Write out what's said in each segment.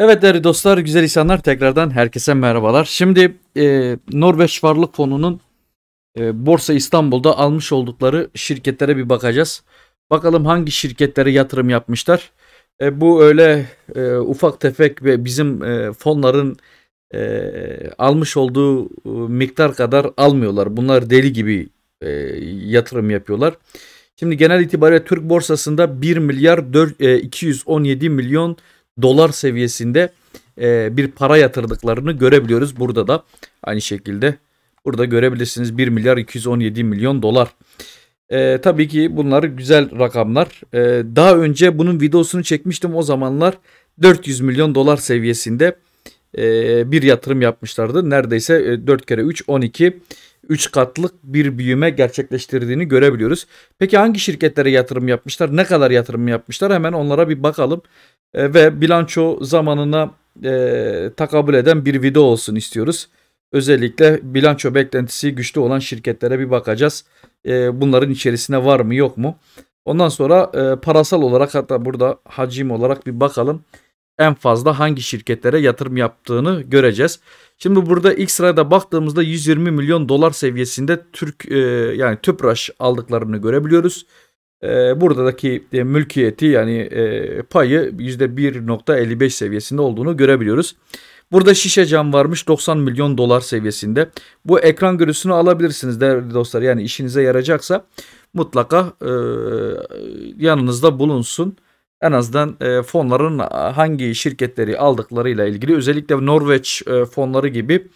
Evet değerli dostlar, güzel insanlar tekrardan herkese merhabalar. Şimdi e, Norveç Varlık Fonu'nun e, Borsa İstanbul'da almış oldukları şirketlere bir bakacağız. Bakalım hangi şirketlere yatırım yapmışlar. E, bu öyle e, ufak tefek ve bizim e, fonların e, almış olduğu e, miktar kadar almıyorlar. Bunlar deli gibi e, yatırım yapıyorlar. Şimdi genel itibariyle Türk borsasında 1 milyar 4, e, 217 milyon dolar seviyesinde e, bir para yatırdıklarını görebiliyoruz. Burada da aynı şekilde burada görebilirsiniz 1 milyar 217 milyon dolar. E, tabii ki bunlar güzel rakamlar. E, daha önce bunun videosunu çekmiştim o zamanlar 400 milyon dolar seviyesinde e, bir yatırım yapmışlardı. Neredeyse e, 4 kere 3 12 3 katlık bir büyüme gerçekleştirdiğini görebiliyoruz. Peki hangi şirketlere yatırım yapmışlar? Ne kadar yatırım yapmışlar? Hemen onlara bir bakalım e, ve bilanço zamanına e, takabül eden bir video olsun istiyoruz. Özellikle bilanço beklentisi güçlü olan şirketlere bir bakacağız. E, bunların içerisine var mı yok mu? Ondan sonra e, parasal olarak hatta burada hacim olarak bir bakalım. En fazla hangi şirketlere yatırım yaptığını göreceğiz. Şimdi burada ilk sırada baktığımızda 120 milyon dolar seviyesinde Türk e, yani TÜPRAŞ aldıklarını görebiliyoruz. Ee, buradaki e, mülkiyeti yani e, payı %1.55 seviyesinde olduğunu görebiliyoruz. Burada şişe cam varmış 90 milyon dolar seviyesinde. Bu ekran görüntüsünü alabilirsiniz değerli dostlar. Yani işinize yarayacaksa mutlaka e, yanınızda bulunsun. En azından e, fonların hangi şirketleri aldıklarıyla ilgili özellikle Norveç fonları gibi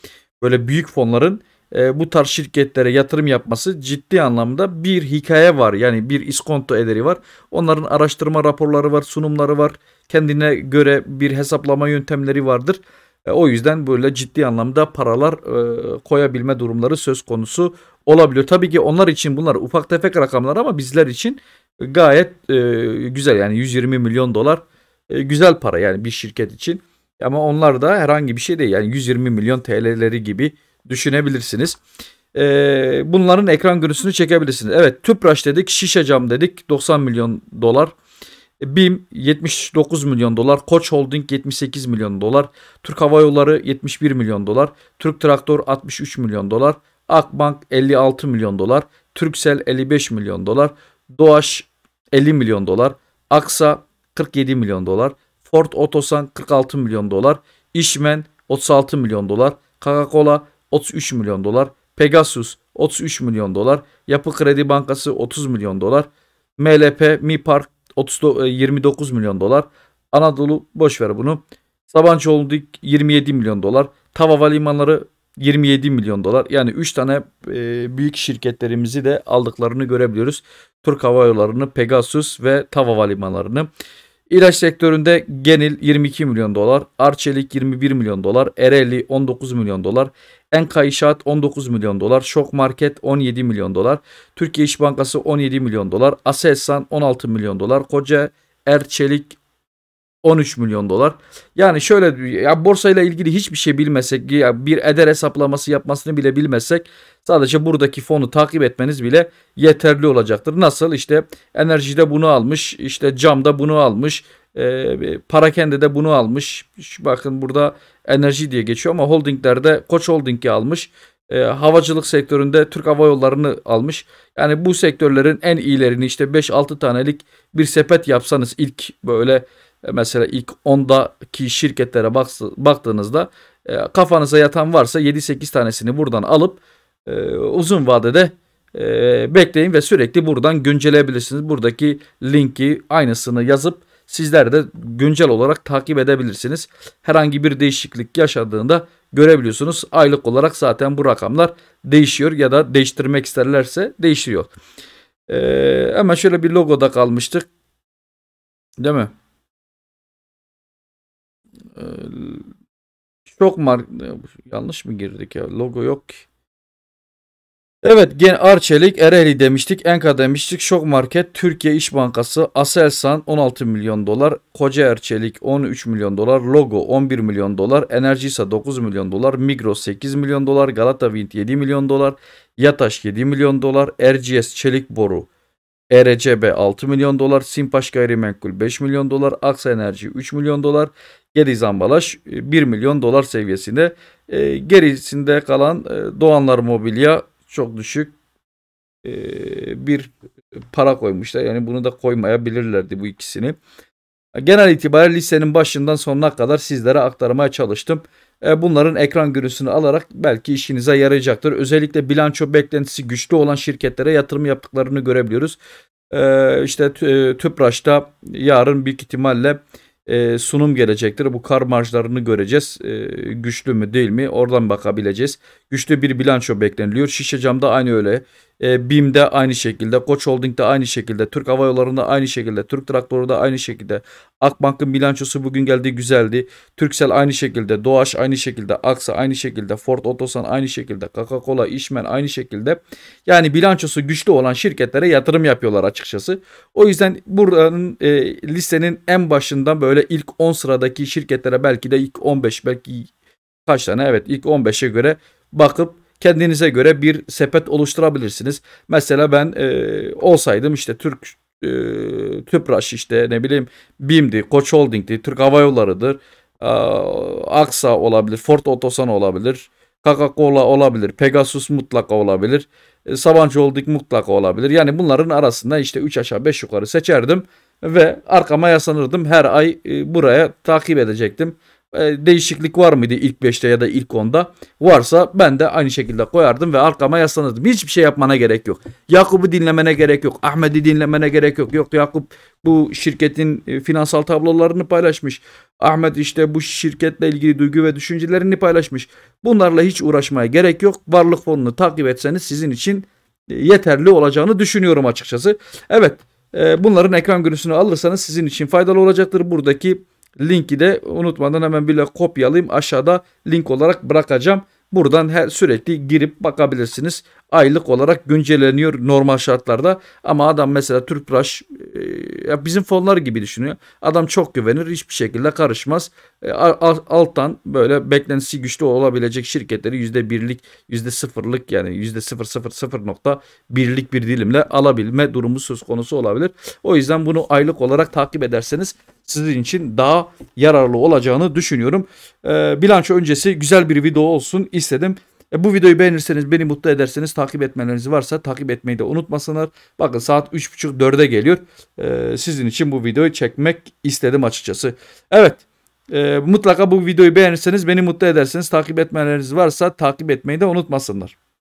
böyle büyük fonların e, bu tarz şirketlere yatırım yapması ciddi anlamda bir hikaye var. Yani bir iskonto ederi var. Onların araştırma raporları var, sunumları var. Kendine göre bir hesaplama yöntemleri vardır. E, o yüzden böyle ciddi anlamda paralar e, koyabilme durumları söz konusu olabiliyor. Tabii ki onlar için bunlar ufak tefek rakamlar ama bizler için gayet e, güzel. Yani 120 milyon dolar e, güzel para yani bir şirket için. Ama onlar da herhangi bir şey değil. Yani 120 milyon TL'leri gibi düşünebilirsiniz. Ee, bunların ekran görüntüsünü çekebilirsiniz. Evet Tüpraş dedik, Şişe Cam dedik 90 milyon dolar. BİM 79 milyon dolar, Koç Holding 78 milyon dolar, Türk Hava Yolları 71 milyon dolar, Türk Traktör 63 milyon dolar, Akbank 56 milyon dolar, Türksel 55 milyon dolar, Doğaş 50 milyon dolar, Aksa 47 milyon dolar, Ford Otosan 46 milyon dolar, İşmen 36 milyon dolar, Coca-Cola 33 milyon dolar, Pegasus 33 milyon dolar, Yapı Kredi Bankası 30 milyon dolar, MLP, MİPAR 30, 29 e, milyon dolar, Anadolu boş ver bunu. Sabancı Holding 27 milyon dolar, TAV Havalimanları 27 milyon dolar. Yani 3 tane e, büyük şirketlerimizi de aldıklarını görebiliyoruz. Türk Hava Yolları'nı, Pegasus ve TAV Havalimanları'nı. İlaç sektöründe Genil 22 milyon dolar, Arçelik 21 milyon dolar, Ereğli 19 milyon dolar, Enka İnşaat 19 milyon dolar, Şok Market 17 milyon dolar, Türkiye İş Bankası 17 milyon dolar, Aselsan 16 milyon dolar, Koca Erçelik 13 milyon dolar. Yani şöyle ya borsayla ilgili hiçbir şey bilmesek ya bir eder hesaplaması yapmasını bile bilmesek sadece buradaki fonu takip etmeniz bile yeterli olacaktır. Nasıl işte enerjide bunu almış işte camda bunu almış e, kendi de bunu almış. Şu bakın burada enerji diye geçiyor ama holdinglerde Koç Holding'i almış. E, havacılık sektöründe Türk Hava Yolları'nı almış. Yani bu sektörlerin en iyilerini işte 5-6 tanelik bir sepet yapsanız ilk böyle e, mesela ilk 10'daki şirketlere baktığınızda e, kafanıza yatan varsa 7-8 tanesini buradan alıp e, uzun vadede bekleyin ve sürekli buradan güncelleyebilirsiniz. Buradaki linki aynısını yazıp sizler de güncel olarak takip edebilirsiniz. Herhangi bir değişiklik yaşadığında görebiliyorsunuz. Aylık olarak zaten bu rakamlar değişiyor ya da değiştirmek isterlerse değişiyor. Ee, hemen şöyle bir logoda kalmıştık. Değil mi? e, şok mark yanlış mı girdik ya logo yok ki. Evet Gen Arçelik Ereğli demiştik Enka demiştik Şok Market Türkiye İş Bankası Aselsan 16 milyon dolar Koca Erçelik 13 milyon dolar Logo 11 milyon dolar Enerjisa 9 milyon dolar Migros 8 milyon dolar Galata Vint 7 milyon dolar Yataş 7 milyon dolar RGS Çelik Boru ERCB 6 milyon dolar, Simpaş Gayrimenkul 5 milyon dolar, Aksa Enerji 3 milyon dolar, Gediz Ambalaş 1 e, milyon dolar seviyesinde. E, gerisinde kalan e, Doğanlar Mobilya çok düşük e, bir para koymuşlar. Yani bunu da koymayabilirlerdi bu ikisini. Genel itibariyle listenin başından sonuna kadar sizlere aktarmaya çalıştım. E, bunların ekran görüntüsünü alarak belki işinize yarayacaktır. Özellikle bilanço beklentisi güçlü olan şirketlere yatırım yaptıklarını görebiliyoruz. E, işte e, TÜPRAŞ'ta yarın büyük ihtimalle sunum gelecektir. Bu kar marjlarını göreceğiz. Güçlü mü değil mi oradan bakabileceğiz. Güçlü bir bilanço bekleniliyor. Şişe camda aynı öyle e, ee, BİM'de aynı şekilde, Koç Holding'de aynı şekilde, Türk Hava Yolları'nda aynı şekilde, Türk Traktörü'de aynı şekilde. Akbank'ın bilançosu bugün geldi güzeldi. Türksel aynı şekilde, Doğaş aynı şekilde, Aksa aynı şekilde, Ford Otosan aynı şekilde, Coca-Cola, İşmen aynı şekilde. Yani bilançosu güçlü olan şirketlere yatırım yapıyorlar açıkçası. O yüzden buranın e, listenin en başından böyle ilk 10 sıradaki şirketlere belki de ilk 15 belki kaç tane evet ilk 15'e göre bakıp kendinize göre bir sepet oluşturabilirsiniz. Mesela ben e, olsaydım işte Türk e, TÜPRAŞ işte ne bileyim BİM'di, Koç Holding'di, Türk Hava Yolları'dır, e, Aksa olabilir, Ford Otosan olabilir, Coca-Cola olabilir, Pegasus mutlaka olabilir, e, Sabancı Holding mutlaka olabilir. Yani bunların arasında işte 3 aşağı 5 yukarı seçerdim ve arkama yaslanırdım. Her ay e, buraya takip edecektim. E, değişiklik var mıydı ilk 5'te ya da ilk 10'da? Varsa ben de aynı şekilde koyardım ve arkama yaslanırdım. Hiçbir şey yapmana gerek yok. Yakup'u dinlemene gerek yok. Ahmet'i dinlemene gerek yok. Yok Yakup bu şirketin e, finansal tablolarını paylaşmış. Ahmet işte bu şirketle ilgili duygu ve düşüncelerini paylaşmış. Bunlarla hiç uğraşmaya gerek yok. Varlık fonunu takip etseniz sizin için e, yeterli olacağını düşünüyorum açıkçası. Evet bunların ekran görüntüsünü alırsanız sizin için faydalı olacaktır. Buradaki Linki de unutmadan hemen bile kopyalayayım. Aşağıda link olarak bırakacağım. Buradan her sürekli girip bakabilirsiniz aylık olarak güncelleniyor normal şartlarda. Ama adam mesela Tüpraş e, bizim fonlar gibi düşünüyor. Adam çok güvenir hiçbir şekilde karışmaz. E, alttan böyle beklentisi güçlü olabilecek şirketleri yüzde birlik yüzde sıfırlık yani yüzde sıfır sıfır sıfır nokta birlik bir dilimle alabilme durumu söz konusu olabilir. O yüzden bunu aylık olarak takip ederseniz sizin için daha yararlı olacağını düşünüyorum. E, bilanço öncesi güzel bir video olsun istedim. E, bu videoyu beğenirseniz beni mutlu ederseniz takip etmeleriniz varsa takip etmeyi de unutmasınlar. Bakın saat 3.30-4'e geliyor. E, sizin için bu videoyu çekmek istedim açıkçası. Evet. E, mutlaka bu videoyu beğenirseniz beni mutlu edersiniz. Takip etmeleriniz varsa takip etmeyi de unutmasınlar.